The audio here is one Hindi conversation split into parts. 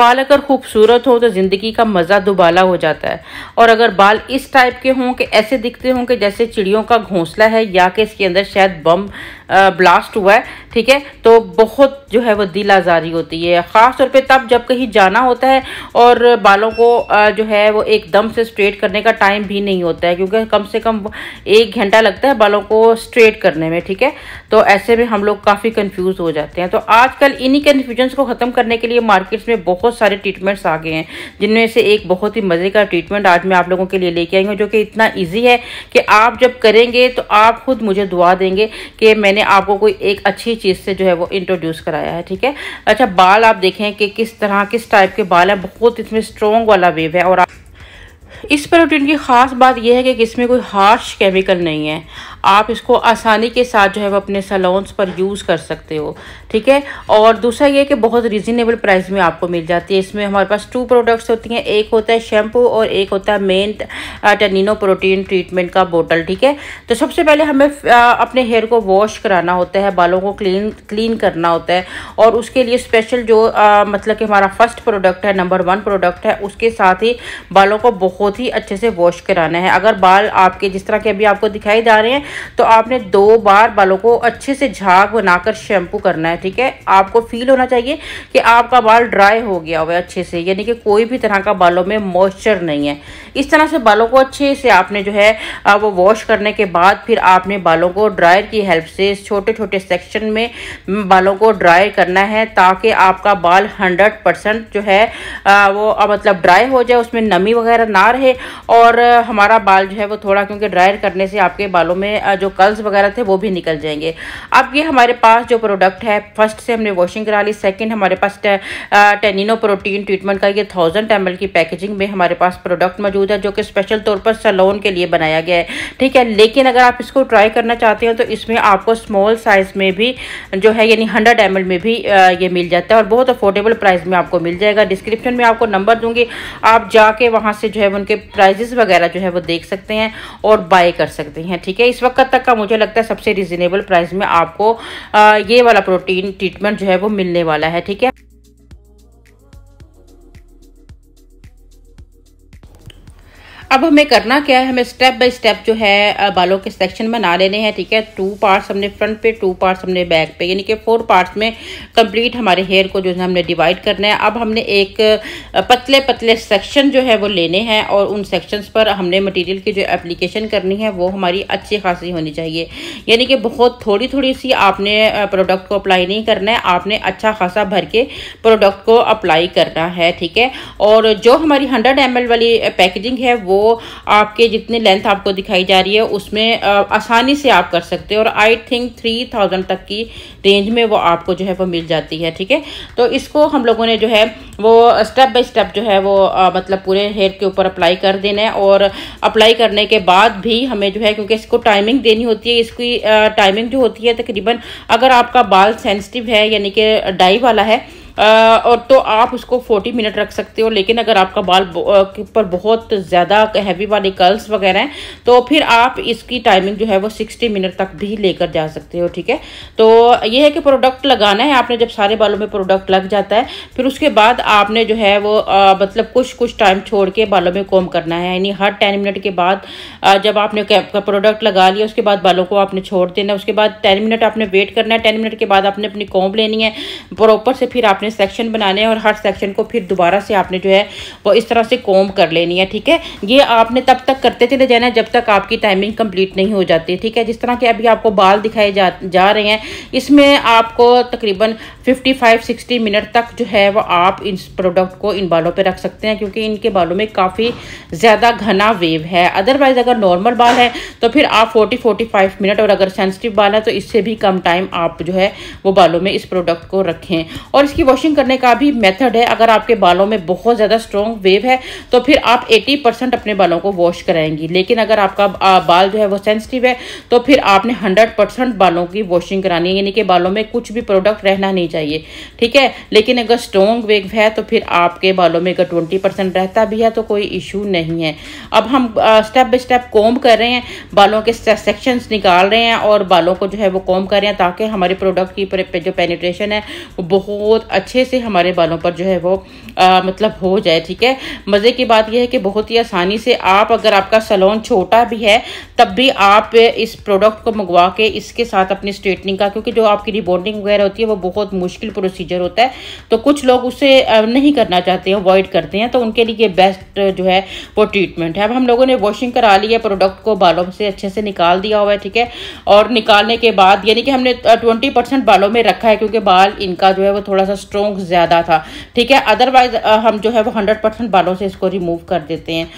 बाल अगर खूबसूरत हो तो ज़िंदगी का मज़ा दुबाला हो जाता है और अगर बाल इस टाइप के हों कि ऐसे दिखते हों कि जैसे चिड़ियों का घोंसला है या कि इसके अंदर शायद बम ब्लास्ट हुआ है ठीक है तो बहुत जो है वो दिल आज़ारी होती है ख़ास तौर पे तब जब कहीं जाना होता है और बालों को जो है वो एकदम से स्ट्रेट करने का टाइम भी नहीं होता है क्योंकि कम से कम एक घंटा लगता है बालों को स्ट्रेट करने में ठीक है तो ऐसे में हम लोग काफ़ी कन्फ्यूज़ हो जाते हैं तो आजकल इन्हीं कन्फ्यूजन्स को ख़त्म करने के लिए मार्केट्स में बहुत सारे ट्रीटमेंट्स आ गए हैं जिनमें से एक बहुत ही मज़े का ट्रीटमेंट आज आज मैं आप लोगों के लिए लेके आई हूँ जो कि इतना इजी है कि आप जब करेंगे तो आप खुद मुझे दुआ देंगे कि मैंने आपको कोई एक अच्छी चीज़ से जो है वो इंट्रोड्यूस कराया है ठीक है अच्छा बाल आप देखें कि किस तरह किस टाइप के बाल हैं बहुत इसमें स्ट्रॉन्ग वाला वेव है और इस प्रोटीन की ख़ास बात यह है कि इसमें कोई हार्श केमिकल नहीं है आप इसको आसानी के साथ जो है वो अपने सलोन्स पर यूज़ कर सकते हो ठीक है और दूसरा ये कि बहुत रिजनेबल प्राइस में आपको मिल जाती है इसमें हमारे पास टू प्रोडक्ट्स होती हैं एक होता है शैम्पू और एक होता है मेन टनिनो प्रोटीन ट्रीटमेंट का बोटल ठीक है तो सबसे पहले हमें अपने हेयर को वॉश कराना होता है बालों को क्लीन क्लीन करना होता है और उसके लिए स्पेशल जो आ, मतलब कि हमारा फर्स्ट प्रोडक्ट है नंबर वन प्रोडक्ट है उसके साथ ही बालों को बहुत ही अच्छे से वॉश कराना है अगर बाल आपके जिस तरह के अभी आपको दिखाई जा रहे हैं तो आपने दो बार बालों को अच्छे से झाग बनाकर शैम्पू करना है ठीक है आपको फील होना चाहिए कि आपका बाल ड्राई हो गया हुआ है अच्छे से यानी कि कोई भी तरह का बालों में मॉइस्चर नहीं है इस तरह से बालों को अच्छे से आपने जो है वो वॉश करने के बाद फिर आपने बालों को ड्रायर की हेल्प से छोटे छोटे सेक्शन में बालों को ड्राई करना है ताकि आपका बाल हंड्रेड परसेंट जो है वो मतलब ड्राई हो जाए उसमें नमी वगैरह ना रहे और हमारा बाल जो है वो थोड़ा क्योंकि ड्रायर करने से आपके बालों में जो कल्स वगैरह थे वो भी निकल जाएंगे अब ये हमारे पास जो प्रोडक्ट है फर्स्ट से हमने वॉशिंग करा ली सेकेंड हमारे पास टेनिनो प्रोटीन ट्रीटमेंट का ये थाउजेंड एम की पैकेजिंग में हमारे पास प्रोडक्ट मौजूद है जो कि स्पेशल तौर पर सलोन के लिए बनाया गया है ठीक है लेकिन अगर आप इसको ट्राई करना चाहते हैं तो इसमें आपको स्मॉल साइज़ में भी जो है यानी हंड्रेड एम में भी ये मिल जाता है और बहुत अफोर्डेबल प्राइस में आपको मिल जाएगा डिस्क्रिप्शन में आपको नंबर दूंगी आप जाके वहां से जो है उनके प्राइजेस वगैरह जो है वो देख सकते हैं और बाय कर सकते हैं ठीक है इस वक्त वक्त तक का मुझे लगता है सबसे रिजनेबल प्राइस में आपको ये वाला प्रोटीन ट्रीटमेंट जो है वो मिलने वाला है ठीक है अब हमें करना क्या है हमें स्टेप बाय स्टेप जो है बालों के सेक्शन बना लेने हैं ठीक है टू पार्ट्स हमने फ्रंट पे टू पार्ट्स हमने बैक पे यानी कि फोर पार्ट्स में कंप्लीट हमारे हेयर को जो है हमने डिवाइड करना है अब हमने एक पतले पतले सेक्शन जो है वो लेने हैं और उन सेक्शंस पर हमने मटेरियल की जो एप्लीकेशन करनी है वो हमारी अच्छी खासी होनी चाहिए यानी कि बहुत थोड़ी थोड़ी सी आपने प्रोडक्ट को अप्लाई नहीं करना है आपने अच्छा खासा भर के प्रोडक्ट को अप्लाई करना है ठीक है और जो हमारी हंड्रेड एम वाली पैकेजिंग है वो आपके जितनी लेंथ आपको दिखाई जा रही है उसमें आसानी से आप कर सकते हो और आई थिंक थ्री थाउजेंड तक की रेंज में वो आपको जो है वो मिल जाती है ठीक है तो इसको हम लोगों ने जो है वो स्टेप बाय स्टेप जो है वो आ, मतलब पूरे हेयर के ऊपर अप्लाई कर देना है और अप्लाई करने के बाद भी हमें जो है क्योंकि इसको टाइमिंग देनी होती है इसकी टाइमिंग जो होती है तकरीबन अगर आपका बाल सेंसिटिव है यानी कि डाई वाला है और तो आप उसको 40 मिनट रख सकते हो लेकिन अगर आपका बाल के पर बहुत ज़्यादा हैवी वाले कर्ल्स वगैरह हैं तो फिर आप इसकी टाइमिंग जो है वो 60 मिनट तक भी लेकर जा सकते हो ठीक है तो ये है कि प्रोडक्ट लगाना है आपने जब सारे बालों में प्रोडक्ट लग जाता है फिर उसके बाद आपने जो है वो मतलब कुछ कुछ टाइम छोड़ के बालों में कॉम करना है यानी हर टेन मिनट के बाद आ, जब आपने का प्रोडक्ट लगा लिया उसके बाद बालों को आपने छोड़ देना उसके बाद टेन मिनट आपने वेट करना है टेन मिनट के बाद आपने अपनी कॉम्ब लेनी है प्रॉपर से फिर आपने आपने सेक्शन बनाने हैं और हर सेक्शन को फिर दोबारा से आपने जो है वो इस तरह से कोम कर लेनी है ठीक है ये आपने तब तक करते चले जाना है जब तक आपकी टाइमिंग कंप्लीट नहीं हो जाती ठीक है जिस तरह के अभी आपको बाल दिखाए जा जा रहे हैं इसमें आपको तकरीबन फिफ्टी फाइव मिनट तक जो है वह आप इस प्रोडक्ट को इन बालों पर रख सकते हैं क्योंकि इनके बालों में काफ़ी ज़्यादा घना वेव है अदरवाइज़ अगर नॉर्मल बाल है तो फिर आप फोर्टी फाइव मिनट और अगर सेंसिटिव बाल है तो इससे भी कम टाइम आप जो है वो बालों में इस प्रोडक्ट को रखें और इसकी वॉशिंग करने का भी मेथड है अगर आपके बालों में बहुत ज़्यादा स्ट्रॉन्ग वेव है तो फिर आप 80 परसेंट अपने बालों को वॉश कराएंगी लेकिन अगर आपका बाल जो है वो सेंसिटिव है तो फिर आपने 100 परसेंट बालों की वॉशिंग करानी है यानी कि बालों में कुछ भी प्रोडक्ट रहना नहीं चाहिए ठीक है लेकिन अगर स्ट्रॉन्ग वेव है तो फिर आपके बालों में अगर ट्वेंटी रहता भी है तो कोई इशू नहीं है अब हम स्टेप बाई स्टेप कॉम्ब कर रहे हैं बालों के सेक्शन निकाल रहे हैं और बालों को जो है वो कॉम्ब कर रहे हैं ताकि हमारे प्रोडक्ट की जो पेनिट्रेशन है वो बहुत अच्छे से हमारे बालों पर जो है वो आ, मतलब हो जाए ठीक है मज़े की बात यह है कि बहुत ही आसानी से आप अगर आपका सलोन छोटा भी है तब भी आप इस प्रोडक्ट को मंगवा के इसके साथ अपनी स्ट्रेटनिंग का क्योंकि जो आपकी रिबॉन्डिंग वगैरह होती है वो बहुत मुश्किल प्रोसीजर होता है तो कुछ लोग उसे नहीं करना चाहते हैं अवॉइड करते हैं तो उनके लिए बेस्ट जो है वो ट्रीटमेंट है अब हम लोगों ने वॉशिंग करा ली है प्रोडक्ट को बालों से अच्छे से निकाल दिया हुआ है ठीक है और निकालने के बाद यानी कि हमने ट्वेंटी बालों में रखा है क्योंकि बाल इनका जो है वो थोड़ा सा स्ट्रोंग ज़्यादा था ठीक है अदरवाइज हम जो है वो हंड्रेड परसेंट बालों से इसको रिमूव कर देते हैं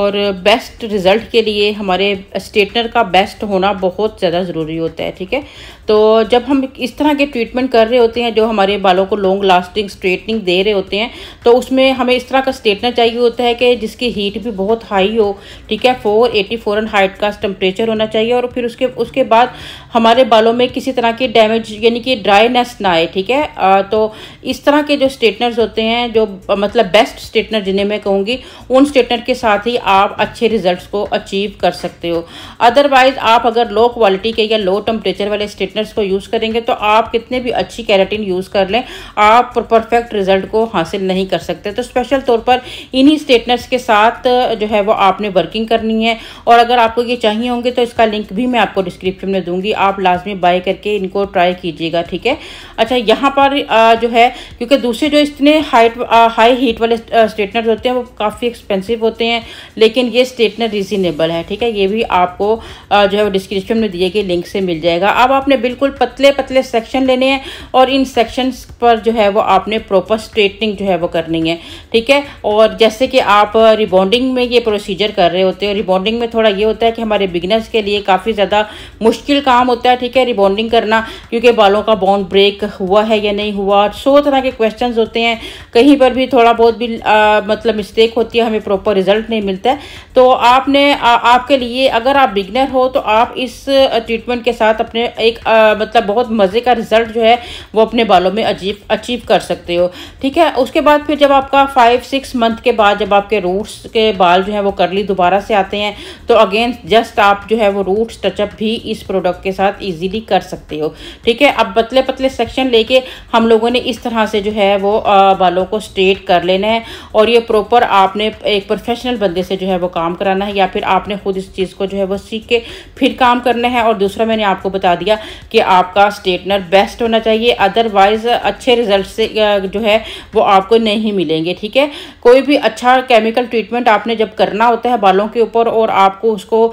और बेस्ट रिज़ल्ट के लिए हमारे स्ट्रेटनर का बेस्ट होना बहुत ज़्यादा ज़रूरी होता है ठीक है तो जब हम इस तरह के ट्रीटमेंट कर रहे होते हैं जो हमारे बालों को लॉन्ग लास्टिंग स्ट्रेटनिंग दे रहे होते हैं तो उसमें हमें इस तरह का स्ट्रेटनर चाहिए होता है कि जिसकी हीट भी बहुत हाई हो ठीक है फोर एटी फोर हाइट का टेम्परेचर होना चाहिए और फिर उसके उसके बाद हमारे बालों में किसी तरह की डैमेज यानी कि ड्राईनेस ना आए ठीक है आ, तो इस तरह के जो स्ट्रेटनर्स होते हैं जो मतलब बेस्ट स्ट्रेटनर जिन्हें मैं कहूँगी उन स्ट्रेटनर के साथ ही आप अच्छे रिजल्ट्स को अचीव कर सकते हो अदरवाइज़ आप अगर लो क्वालिटी के या लो टेम्परेचर वाले स्ट्रेटनर्स को यूज़ करेंगे तो आप कितने भी अच्छी कैरेटिन यूज़ कर लें आप परफेक्ट रिजल्ट को हासिल नहीं कर सकते तो स्पेशल तौर पर इन्हीं स्ट्रेटनर्स के साथ जो है वो आपने वर्किंग करनी है और अगर आपको ये चाहिए होंगे तो इसका लिंक भी मैं आपको डिस्क्रिप्शन में दूंगी आप लाजमी बाय करके इनको ट्राई कीजिएगा ठीक है अच्छा यहाँ पर जो है क्योंकि दूसरे जो इतने हाइट हाई हीट वाले स्ट्रेटनर होते हैं वो काफ़ी एक्सपेंसिव होते हैं लेकिन ये स्टेटनर रीजनेबल है ठीक है ये भी आपको जो है डिस्क्रिप्शन में दिए गए लिंक से मिल जाएगा अब आपने बिल्कुल पतले पतले सेक्शन लेने हैं और इन सेक्शंस पर जो है वो आपने प्रॉपर स्ट्रेटनिंग जो है वो करनी है ठीक है और जैसे कि आप रिबॉन्डिंग में ये प्रोसीजर कर रहे होते हैं रिबॉन्डिंग में थोड़ा ये होता है कि हमारे बिगनर्स के लिए काफ़ी ज़्यादा मुश्किल काम होता है ठीक है रिबॉन्डिंग करना क्योंकि बालों का बॉन्ड ब्रेक हुआ है या नहीं हुआ सौ तरह के क्वेश्चन होते हैं कहीं पर भी थोड़ा बहुत भी आ, मतलब मिस्टेक होती है हमें प्रॉपर रिजल्ट नहीं मिलता मिलता है तो आपने आ, आपके लिए अगर आप बिगनर हो तो आप इस ट्रीटमेंट के साथ अपने एक आ, मतलब बहुत मज़े का रिज़ल्ट जो है वो अपने बालों में अचीव अचीव कर सकते हो ठीक है उसके बाद फिर जब आपका फाइव सिक्स मंथ के बाद जब आपके रूट्स के बाल जो है वो करली दोबारा से आते हैं तो अगेन जस्ट आप जो है वो रूट्स टचअप भी इस प्रोडक्ट के साथ ईजिली कर सकते हो ठीक है अब पतले पतले सेक्शन लेके हम लोगों ने इस तरह से जो है वो आ, बालों को स्ट्रेट कर लेना है और ये प्रॉपर आपने एक प्रोफेशनल बंदे से से जो है वो काम कराना है या फिर आपने खुद इस चीज़ को जो है वो सीख के फिर काम करना है और दूसरा मैंने आपको बता दिया कि आपका स्ट्रेटनर बेस्ट होना चाहिए अदरवाइज़ अच्छे रिजल्ट से जो है वो आपको नहीं मिलेंगे ठीक है कोई भी अच्छा केमिकल ट्रीटमेंट आपने जब करना होता है बालों के ऊपर और आपको उसको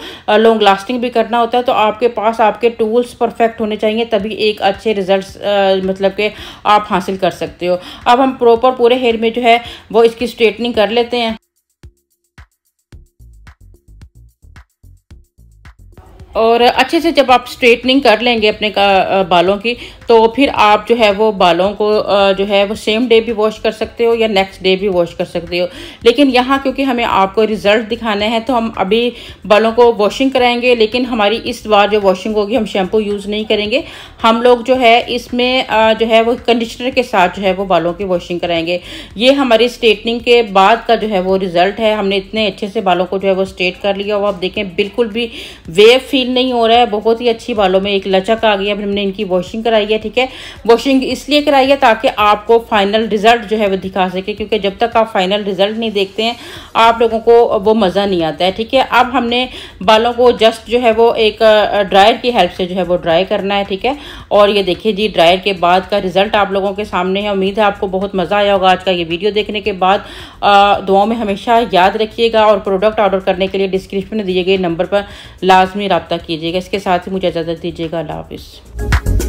लॉन्ग लास्टिंग भी करना होता है तो आपके पास आपके टूल्स परफेक्ट होने चाहिए तभी एक अच्छे रिजल्ट मतलब के आप हासिल कर सकते हो अब हम प्रॉपर पूरे हेयर में जो है वो इसकी स्ट्रेटनिंग कर लेते हैं और अच्छे से जब आप स्ट्रेटनिंग कर लेंगे अपने का बालों की तो फिर आप जो है वो बालों को जो है वो सेम डे भी वॉश कर सकते हो या नेक्स्ट डे भी वॉश कर सकते हो लेकिन यहाँ क्योंकि हमें आपको रिज़ल्ट दिखाना है तो हम अभी बालों को वॉशिंग कराएंगे लेकिन हमारी इस बार जो वॉशिंग होगी हम शैम्पू यूज़ नहीं करेंगे हम लोग जो है इसमें जो है वो कंडिशनर के साथ जो है वो बालों की वॉशिंग कराएंगे ये हमारी स्ट्रेटनिंग के बाद का जो है वो रिज़ल्ट है हमने इतने अच्छे से बालों को जो है वो स्ट्रेट कर लिया और आप देखें बिल्कुल भी वेव फील नहीं हो रहा है बहुत ही अच्छी बालों में एक लचक आ गई है हमने इनकी वॉशिंग कराई है ठीक है वॉशिंग इसलिए कराई है ताकि आपको फाइनल रिजल्ट जो है वो दिखा सके क्योंकि जब तक आप फाइनल रिजल्ट नहीं देखते हैं आप लोगों को वो मज़ा नहीं आता है ठीक है अब हमने बालों को जस्ट जो है वो एक ड्रायर की हेल्प से जो है वो ड्राई करना है ठीक है और ये देखिए जी ड्रायर के बाद का रिजल्ट आप लोगों के सामने है उम्मीद है आपको बहुत मज़ा आया होगा आज का ये वीडियो देखने के बाद दुआओं में हमेशा याद रखिएगा और प्रोडक्ट ऑर्डर करने के लिए डिस्क्रिप्शन में दिए गए नंबर पर लाजमी रब्ता रबता कीजिएगा इसके साथ ही मुझे इजाज़त दीजिएगा अल्लाह हाफिज़